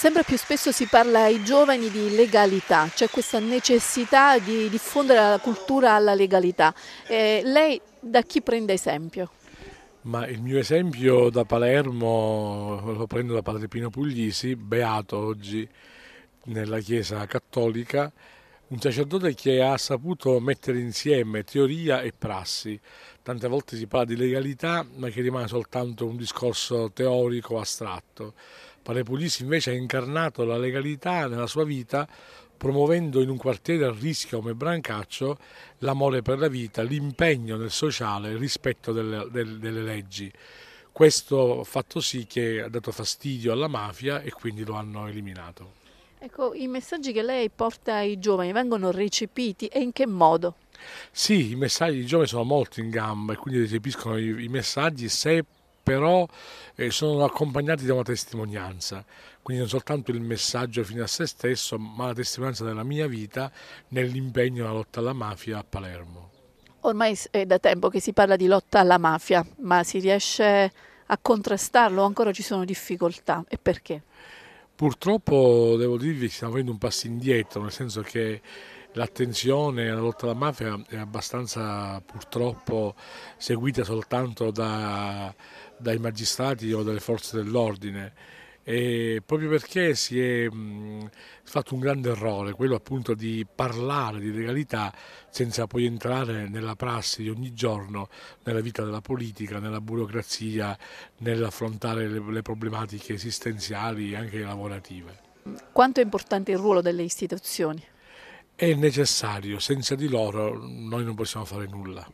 Sempre più spesso si parla ai giovani di legalità, c'è cioè questa necessità di diffondere la cultura alla legalità. Eh, lei da chi prende esempio? Ma il mio esempio da Palermo lo prendo da padre Pino Puglisi, beato oggi nella Chiesa cattolica, un sacerdote che ha saputo mettere insieme teoria e prassi. Tante volte si parla di legalità, ma che rimane soltanto un discorso teorico astratto. Parepulisi invece ha incarnato la legalità nella sua vita promuovendo in un quartiere a rischio come Brancaccio l'amore per la vita, l'impegno nel sociale, il rispetto delle, delle, delle leggi. Questo fatto sì che ha dato fastidio alla mafia e quindi lo hanno eliminato. Ecco, i messaggi che lei porta ai giovani vengono recepiti e in che modo? Sì, i messaggi, i giovani sono molto in gamba e quindi recepiscono i, i messaggi se però eh, sono accompagnati da una testimonianza, quindi non soltanto il messaggio fino a se stesso, ma la testimonianza della mia vita nell'impegno nella lotta alla mafia a Palermo. Ormai è da tempo che si parla di lotta alla mafia, ma si riesce a contrastarlo o ancora ci sono difficoltà e perché? Purtroppo devo dirvi che stiamo facendo un passo indietro, nel senso che l'attenzione alla lotta alla mafia è abbastanza purtroppo seguita soltanto da, dai magistrati o dalle forze dell'ordine eh, proprio perché si è mh, mm, fatto un grande errore, quello appunto di parlare di legalità senza poi entrare nella prassi di ogni giorno, nella vita della politica, nella burocrazia, nell'affrontare le, le problematiche esistenziali e anche lavorative. Quanto è importante il ruolo delle istituzioni? È necessario, senza di loro noi non possiamo fare nulla.